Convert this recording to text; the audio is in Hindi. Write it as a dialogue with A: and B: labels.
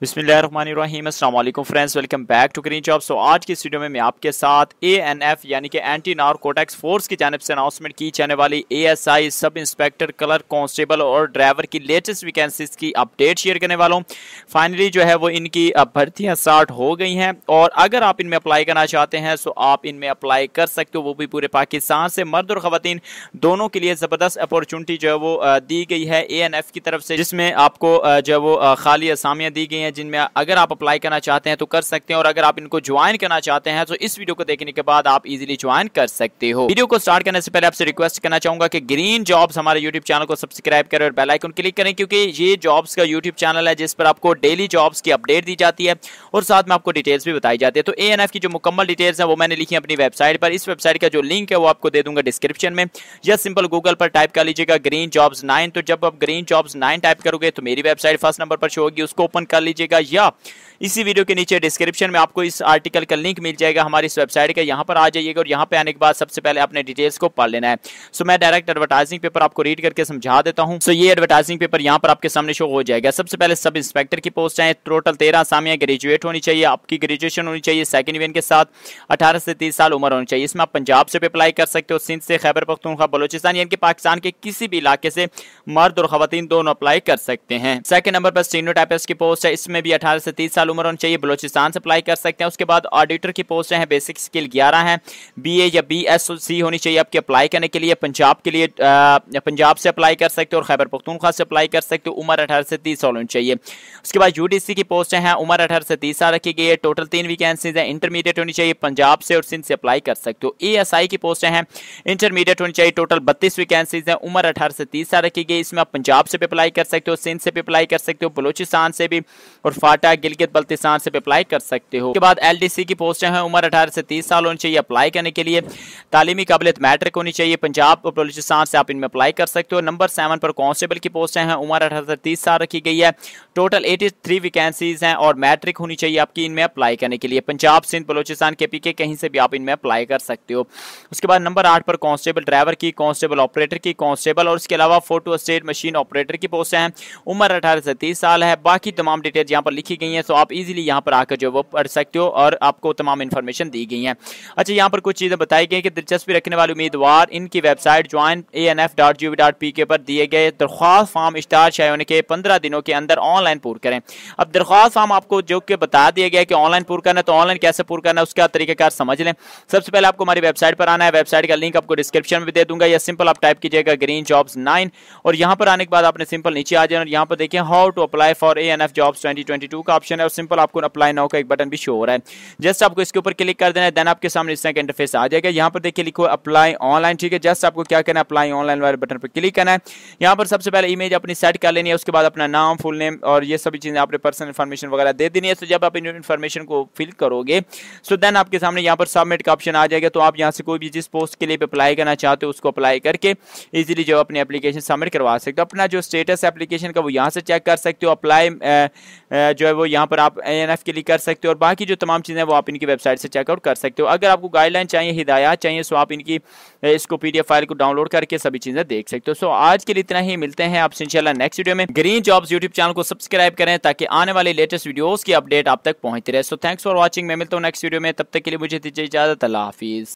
A: बिस्मिल्लाहिर्रहमानिर्रहीम अस्सलाम वालेकुम friends welcome back to green job so आज की वीडियो में मैं आपके साथ ए एन एफ यानी कि एंटी नारकोटेक्स फोर्स की जानब से अनाउंसमेंट की जाने वाली ए S I sub inspector clerk constable और ड्राइवर की लेटेस्ट वैकेंसीज की अपडेट शेयर करने वाला हूँ फाइनली जो है वो इनकी भर्तियाँ स्टार्ट हो गई हैं और अगर आप इनमें अप्लाई करना चाहते हैं सो आप इनमें अप्लाई कर सकते हो वो भी पूरे पाकिस्तान से मर्द और ख़वान दोनों के लिए ज़बरदस्त अपॉर्चुनिटी जो है वो दी गई है ए एन एफ की तरफ से जिसमें आपको जो है वो खाली असामियाँ दी गई हैं हैं जिनमें अगर आप अप्लाई करना चाहते हैं तो कर सकते हैं और अगर आप इनको ज्वाइन करना चाहते हैं तो इस वीडियो को देखने के बाद आप इजिली ज्वाइन कर सकते हो वीडियो को स्टार्ट करने से पहले आपसे रिक्वेस्ट करना चाहूंगा कि ग्रीन जॉब्स हमारे यूट्यूब चैनल को सब्सक्राइब करें और बेलाइकन क्लिक करें क्योंकि ये जॉब्स का यूट्यूब चैनल है जिस पर आपको डेली जॉब्स की अपडेट दी जाती है और साथ में आपको डिटेल्स भी बताई जाती है तो ए की जो मुकम्मल डिटेल्स है वो मैंने लिखी अपनी वेबसाइट पर इस वेबसाइट का जो लिंक है वो आपको दे दूंगा डिस्क्रिप्शन में या सिंपल गूगल पर टाइप कर लीजिएगा ग्रीन जॉब्स नाइन तो जब आप ग्रीन जॉब्स नाइन टाइप करोगे तो मेरी वेबसाइट फर्स्ट नंबर पर शो होगी उसको ओपन कर लीजिए लीजिएगा या इसी वीडियो के नीचे डिस्क्रिप्शन में आपको इस आर्टिकल का लिंक मिल जाएगा हमारी इस वेबसाइट का यहाँ पर आ जाइएगा और यहाँ पे आने के बाद सबसे पहले अपने डिटेल्स को पढ़ लेना है सो मैं डायरेक्ट एडवर्टाइजिंग पेपर आपको रीड करके समझा देता हूँ सो ये एडवर्टाइजिंग पेपर यहाँ पर आपके सामने शो हो जाएगा सबसे पहले सब इंस्पेक्टर की पोस्ट है टोटल तेरह आसामियाँ ग्रेजुएट होनी चाहिए आपकी ग्रेजुएशन होनी चाहिए सेकंड इवेंट के साथ अठारह से तीस साल उम्र होनी चाहिए इसमें आप पंजाब से भी अप्लाई कर सकते हो सिंध से खैबर पख्तूनखा बलोचिस्तान यानी कि पाकिस्तान के किसी भी इलाके से मर्द और खातन दोनों अप्लाई कर सकते हैं सेकंड नंबर पर सीनियर टाइपर्स की पोस्ट है इस में भी अठारह से तीस साल उम्र होनी चाहिए बलोचिस्तान से अप्लाई कर सकते हैं उसके बाद ऑडिटर की पोस्ट है बेसिक स्किल ग्यारह है बी या बी होनी चाहिए आपकी अप्लाई करने के लिए पंजाब के लिए पंजाब से अप्लाई कर सकते हो और खैबर पख्तूनखा से अप्लाई कर सकते हो उम्र अठारह से तीस साल होनी चाहिए उसके बाद यू की पोस्ट है उम्र अठारह से तीस साल रखी गई है टोटल तीन वीकेंसीज है इंटरमीडिएट होनी चाहिए पंजाब से और सिंध से अप्लाई कर सकते हो ए की पोस्ट है इंटरमीडिएट होनी चाहिए टोटल बत्तीस वैकेंसीज है उम्र अठारह से तीस साल रखी गई इसमें आप पंजाब से भी अप्लाई कर सकते हो सिंध से भी अप्लाई कर सकते हो बलोचिस्तान से भी और फाटा गिलगित बल्तिसान से अप्लाई कर सकते हो उसके बाद एल की पोस्टें हैं उम्र अठारह से तीस साल होनी चाहिए अप्लाई करने के लिए तालीमी काबिलियत मैट्रिक होनी चाहिए पंजाब और से आप इनमें अप्लाई कर सकते हो नंबर सेवन पर कांस्टेबल की पोस्टें हैं उम्र अठारह से तीस साल रखी गई है टोटल एटी थ्री वैकेंसीज हैं और मैट्रिक होनी चाहिए आपकी इनमें अप्लाई करने के लिए पंजाब सिंध बलोचिस्तान के पी के कहीं से भी आप इनमें अप्लाई कर सकते हो उसके बाद नंबर आठ पर कांस्टेबल ड्राइवर की कांस्टेबल ऑपरेटर की कांस्टेबल और उसके अलावा फोटो स्टेट मशीन ऑपरेटर की पोस्टें हैं उम्र अठारह से तीस साल है बाकी तमाम डिटेल डिटेल्स यहाँ पर लिखी गई हैं सो आप इजीली यहाँ पर आकर जो वो पढ़ सकते हो और आपको तमाम इन्फॉर्मेशन दी गई हैं अच्छा यहाँ पर कुछ चीज़ें बताई गई कि दिलचस्पी रखने वाले उम्मीदवार इनकी website join A N F dot G dot P K पर दिए गए दरख्वास्त फार्म स्टार होने के पंद्रह दिनों के अंदर ऑनलाइन पूर करें अब दरख्वास्त फार्म आपको जो कि बता दिया गया कि ऑनलाइन पूर करना तो ऑनलाइन कैसे पूर करना उसका तरीकाकार समझ लें सबसे पहले आपको हमारी वेबसाइट पर आना है वेबसाइट का लिंक आपको डिस्क्रिप्शन में दे दूंगा या सिंपल आप टाइप कीजिएगा ग्रीन जॉब्स नाइन और यहाँ पर आने के बाद आपने सिंपल नीचे आ जाए और यहाँ पर देखिए how to apply for A N F jobs twenty 2022 का ऑप्शन है और सिंपल आपको अप्लाई नाउ का एक बटन भी शो हो रहा है जस्ट आपको इसके ऊपर क्लिक कर देना है देन आपके सामने इस तरह का इंटरफेस आ जाएगा यहाँ पर देखिए लिखो अप्लाई ऑनलाइन ठीक है जस्ट आपको क्या करना है अप्लाई ऑनलाइन वाले बटन पर क्लिक करना है यहाँ पर सबसे पहले इमेज अपनी सेट कर लेनी है उसके बाद अपना नाम फुल नेम और ये सभी चीज़ें आपने पर्सनल इन्फॉर्मेशन वगैरह दे देनी है तो जब आप इन इन्फॉर्मेशन को फिल करोगे सो देन आपके सामने यहाँ पर सबमिट का ऑप्शन आ जाएगा तो आप यहाँ से कोई भी जिस पोस्ट के लिए अप्लाई करना चाहते हो उसको अप्लाई करके इजिली जो अपनी एप्लीकेशन सबमिट करवा सकते हो अपना जो स्टेटस एप्लीकेशन का वो यहाँ से चेक कर सकते हो अप्लाई जो है वो यहाँ पर आप एन के लिए कर सकते हो और बाकी जो तमाम चीज़ें वो आप इनकी वेबसाइट से चेकआउट कर सकते हो अगर आपको गाइडलाइन चाहिए हिदायत चाहिए सो आप इनकी इसको पी फाइल को डाउनलोड करके सभी चीज़ें देख सकते हो सो आज के लिए इतना ही मिलते हैं आपसे इंशाल्लाह नेक्स्ट वीडियो में ग्रीन जॉब्स यूट्यूब चैनल को सब्सक्राइब करें ताकि आने वाले लेटेस्ट वीडियोज़ की अपडेट आप तक पहुँचती रहे सो थैंक्स फॉर वॉचिंग मैं मिलता हूँ नेक्स्ट वीडियो में तब तक के लिए मुझे दीजिए इजाज़त अल्लाह हाफिज़